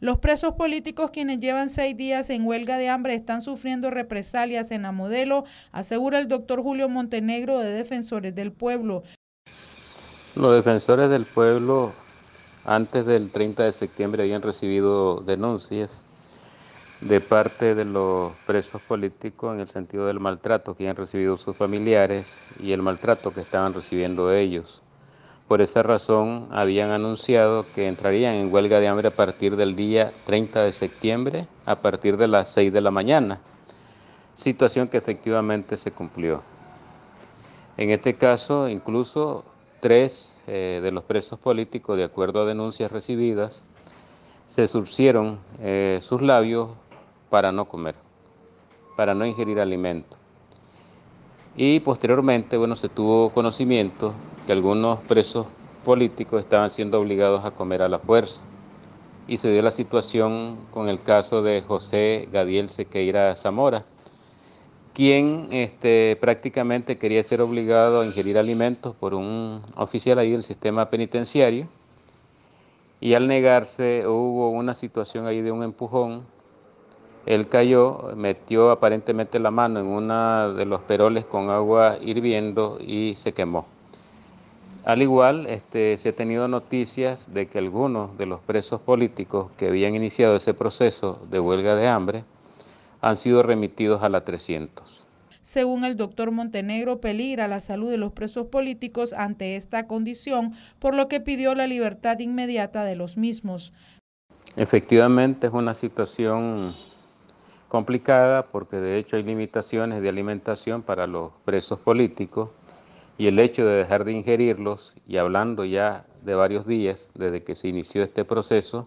Los presos políticos quienes llevan seis días en huelga de hambre están sufriendo represalias en la modelo, asegura el doctor Julio Montenegro de Defensores del Pueblo. Los defensores del pueblo antes del 30 de septiembre habían recibido denuncias de parte de los presos políticos en el sentido del maltrato que habían recibido sus familiares y el maltrato que estaban recibiendo ellos. Por esa razón habían anunciado que entrarían en huelga de hambre a partir del día 30 de septiembre, a partir de las 6 de la mañana, situación que efectivamente se cumplió. En este caso, incluso tres eh, de los presos políticos, de acuerdo a denuncias recibidas, se surcieron eh, sus labios para no comer, para no ingerir alimento y posteriormente, bueno, se tuvo conocimiento que algunos presos políticos estaban siendo obligados a comer a la fuerza. Y se dio la situación con el caso de José Gadiel Sequeira Zamora, quien este, prácticamente quería ser obligado a ingerir alimentos por un oficial ahí del sistema penitenciario. Y al negarse hubo una situación ahí de un empujón él cayó, metió aparentemente la mano en uno de los peroles con agua hirviendo y se quemó. Al igual, este, se ha tenido noticias de que algunos de los presos políticos que habían iniciado ese proceso de huelga de hambre han sido remitidos a la 300. Según el doctor Montenegro, peligra la salud de los presos políticos ante esta condición, por lo que pidió la libertad inmediata de los mismos. Efectivamente, es una situación complicada porque de hecho hay limitaciones de alimentación para los presos políticos y el hecho de dejar de ingerirlos y hablando ya de varios días desde que se inició este proceso,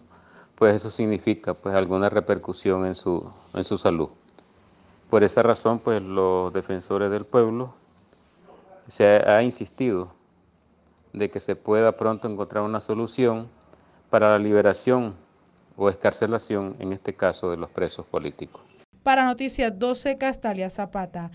pues eso significa pues alguna repercusión en su, en su salud. Por esa razón, pues los defensores del pueblo se ha, insistido de que se pueda pronto encontrar una solución para la liberación o escarcelación, en este caso, de los presos políticos. Para Noticias 12, Castalia Zapata.